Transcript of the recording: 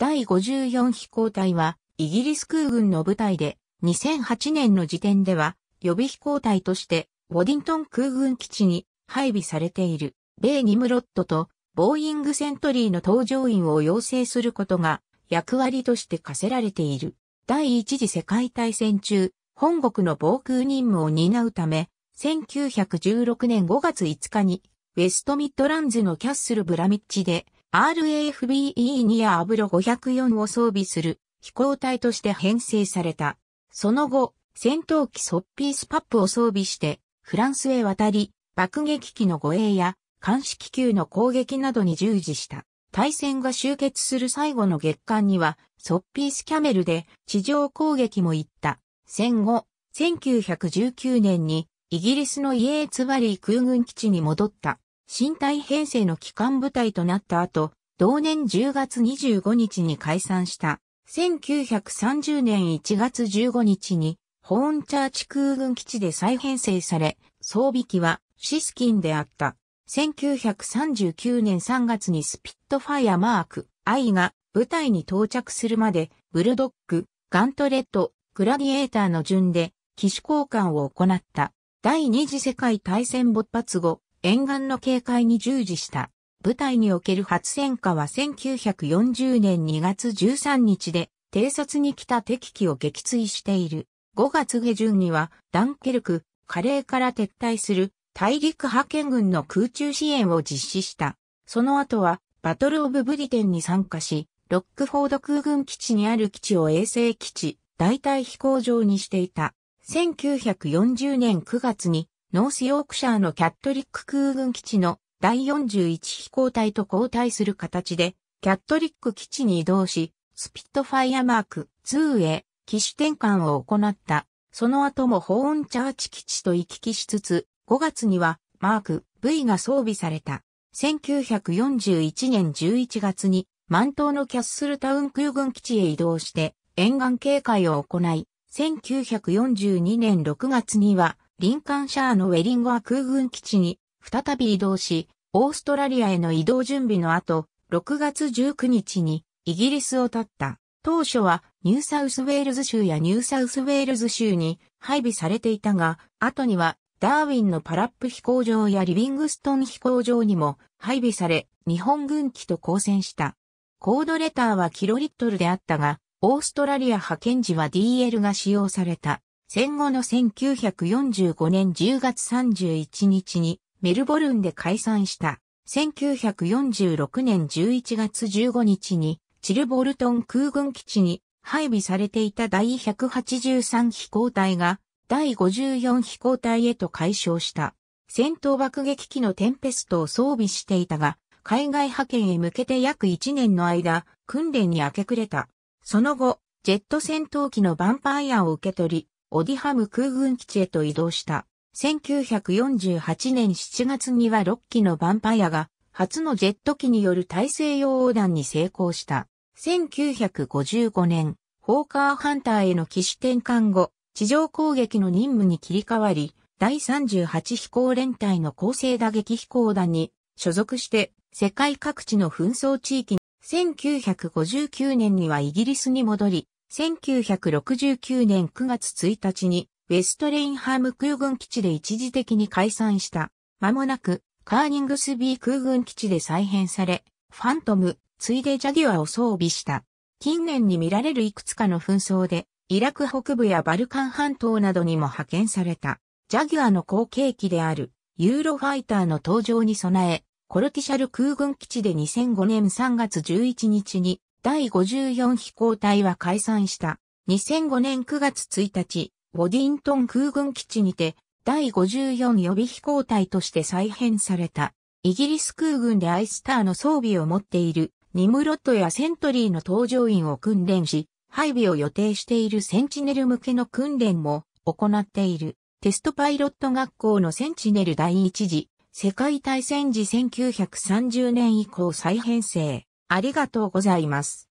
第54飛行隊は、イギリス空軍の部隊で、2008年の時点では、予備飛行隊として、ウォディントン空軍基地に配備されている、米ニムロットと、ボーイングセントリーの搭乗員を要請することが、役割として課せられている。第一次世界大戦中、本国の防空任務を担うため、1916年5月5日に、ウェストミッドランズのキャッスルブラミッチで、RAFBE ニアアブロ504を装備する飛行隊として編成された。その後、戦闘機ソッピースパップを装備して、フランスへ渡り、爆撃機の護衛や監視気球の攻撃などに従事した。対戦が終結する最後の月間には、ソッピースキャメルで地上攻撃も行った。戦後、1919年にイギリスのイエーツバリー空軍基地に戻った。新体編成の機関部隊となった後、同年10月25日に解散した。1930年1月15日に、ホーンチャーチ空軍基地で再編成され、装備機はシスキンであった。1939年3月にスピットファイアマーク I が部隊に到着するまで、ブルドック、ガントレット、グラディエーターの順で、機種交換を行った。第二次世界大戦勃発後、沿岸の警戒に従事した。部隊における初戦火は1940年2月13日で、偵察に来た敵機を撃墜している。5月下旬には、ダンケルク、カレーから撤退する、大陸派遣軍の空中支援を実施した。その後は、バトルオブブリテンに参加し、ロックフォード空軍基地にある基地を衛星基地、代替飛行場にしていた。1940年9月にノースヨークシャーのキャットリック空軍基地の第41飛行隊と交代する形で、キャットリック基地に移動し、スピットファイアマーク2へ機種転換を行った。その後もホーンチャーチ基地と行き来しつつ、5月にはマーク V が装備された。1941年11月に満島のキャッスルタウン空軍基地へ移動して沿岸警戒を行い、1942年6月にはリンカンシャーのウェリンゴア空軍基地に再び移動し、オーストラリアへの移動準備の後、6月19日にイギリスを立った。当初はニューサウスウェールズ州やニューサウスウェールズ州に配備されていたが、後にはダーウィンのパラップ飛行場やリビングストン飛行場にも配備され、日本軍機と交戦した。コードレターはキロリットルであったが、オーストラリア派遣時は DL が使用された。戦後の1945年10月31日にメルボルンで解散した1946年11月15日にチルボルトン空軍基地に配備されていた第183飛行隊が第54飛行隊へと解消した。戦闘爆撃機のテンペストを装備していたが、海外派遣へ向けて約1年の間、訓練に明け暮れた。その後、ジェット戦闘機のバンパイアを受け取り、オディハム空軍基地へと移動した。1948年7月には6機のバンパイアが初のジェット機による大西洋横断に成功した。1955年、ホーカーハンターへの機種転換後、地上攻撃の任務に切り替わり、第38飛行連隊の構成打撃飛行団に所属して世界各地の紛争地域に1959年にはイギリスに戻り、1969年9月1日に、ウェストレインハーム空軍基地で一時的に解散した。間もなく、カーニングスビー空軍基地で再編され、ファントム、ついでジャギュアを装備した。近年に見られるいくつかの紛争で、イラク北部やバルカン半島などにも派遣された。ジャギュアの後継機である、ユーロファイターの登場に備え、コルティシャル空軍基地で2005年3月11日に第54飛行隊は解散した。2005年9月1日、ボディントン空軍基地にて、第54予備飛行隊として再編された。イギリス空軍でアイスターの装備を持っている、ニムロットやセントリーの搭乗員を訓練し、配備を予定しているセンチネル向けの訓練も行っている。テストパイロット学校のセンチネル第1次、世界大戦時1930年以降再編成。ありがとうございます。